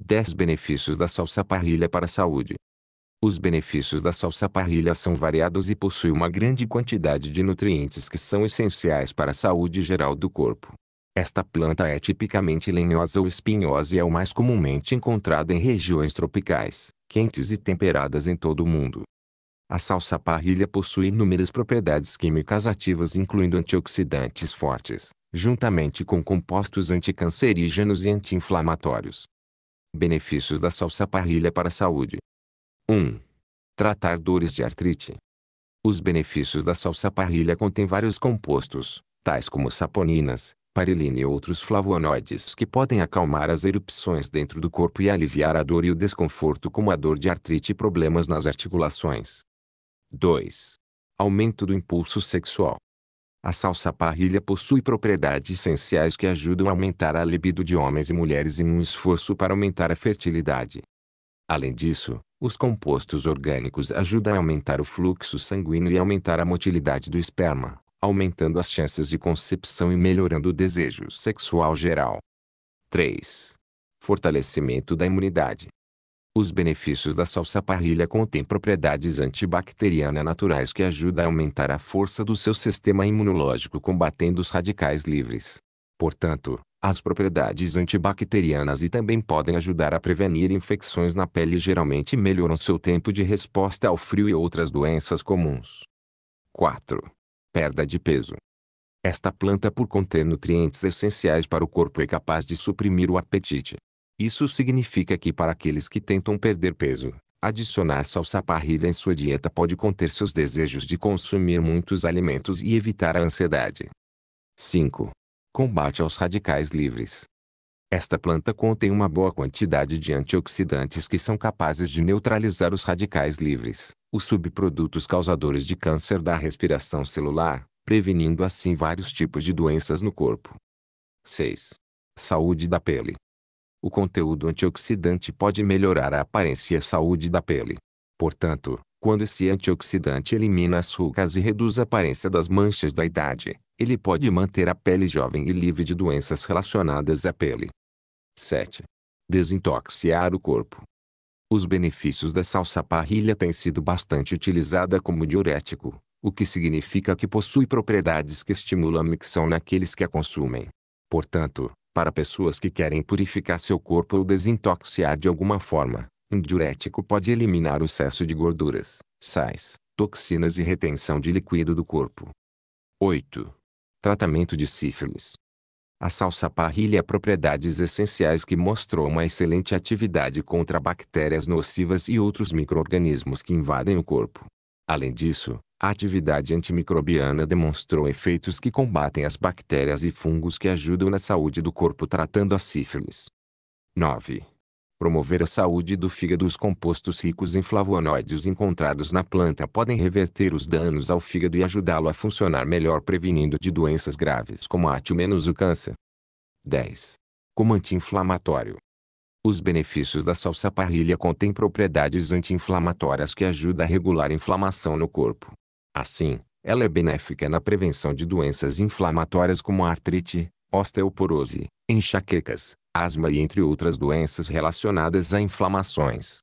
10 benefícios da salsa parrilha para a saúde. Os benefícios da salsa parrilha são variados e possuem uma grande quantidade de nutrientes que são essenciais para a saúde geral do corpo. Esta planta é tipicamente lenhosa ou espinhosa e é o mais comumente encontrada em regiões tropicais, quentes e temperadas em todo o mundo. A salsa parrilha possui inúmeras propriedades químicas ativas incluindo antioxidantes fortes, juntamente com compostos anticancerígenos e anti-inflamatórios. Benefícios da salsa parrilha para a saúde. 1. Tratar dores de artrite. Os benefícios da salsa parrilha contêm vários compostos, tais como saponinas, parilina e outros flavonoides que podem acalmar as erupções dentro do corpo e aliviar a dor e o desconforto como a dor de artrite e problemas nas articulações. 2. Aumento do impulso sexual. A salsa-parrilha possui propriedades essenciais que ajudam a aumentar a libido de homens e mulheres em um esforço para aumentar a fertilidade. Além disso, os compostos orgânicos ajudam a aumentar o fluxo sanguíneo e aumentar a motilidade do esperma, aumentando as chances de concepção e melhorando o desejo sexual geral. 3. Fortalecimento da imunidade. Os benefícios da salsa parrilha contêm propriedades antibacterianas naturais que ajudam a aumentar a força do seu sistema imunológico combatendo os radicais livres. Portanto, as propriedades antibacterianas e também podem ajudar a prevenir infecções na pele e geralmente melhoram seu tempo de resposta ao frio e outras doenças comuns. 4. Perda de peso. Esta planta por conter nutrientes essenciais para o corpo é capaz de suprimir o apetite, isso significa que para aqueles que tentam perder peso, adicionar salsa parrilha em sua dieta pode conter seus desejos de consumir muitos alimentos e evitar a ansiedade. 5. Combate aos radicais livres. Esta planta contém uma boa quantidade de antioxidantes que são capazes de neutralizar os radicais livres, os subprodutos causadores de câncer da respiração celular, prevenindo assim vários tipos de doenças no corpo. 6. Saúde da pele o conteúdo antioxidante pode melhorar a aparência e a saúde da pele. Portanto, quando esse antioxidante elimina as rugas e reduz a aparência das manchas da idade, ele pode manter a pele jovem e livre de doenças relacionadas à pele. 7. Desintoxiar o corpo. Os benefícios da salsa-parrilha têm sido bastante utilizada como diurético, o que significa que possui propriedades que estimulam a micção naqueles que a consumem. Portanto, para pessoas que querem purificar seu corpo ou desintoxicar de alguma forma, um diurético pode eliminar o excesso de gorduras, sais, toxinas e retenção de líquido do corpo. 8. Tratamento de sífilis. A salsa parrilha é propriedades essenciais que mostrou uma excelente atividade contra bactérias nocivas e outros microorganismos que invadem o corpo. Além disso, a atividade antimicrobiana demonstrou efeitos que combatem as bactérias e fungos que ajudam na saúde do corpo tratando a sífilis. 9. Promover a saúde do fígado Os compostos ricos em flavonoides encontrados na planta podem reverter os danos ao fígado e ajudá-lo a funcionar melhor prevenindo de doenças graves como a menos o câncer. 10. Como anti-inflamatório. Os benefícios da salsa parrilha contêm propriedades anti-inflamatórias que ajudam a regular a inflamação no corpo Assim, ela é benéfica na prevenção de doenças inflamatórias como artrite, osteoporose, enxaquecas, asma e entre outras doenças relacionadas a inflamações.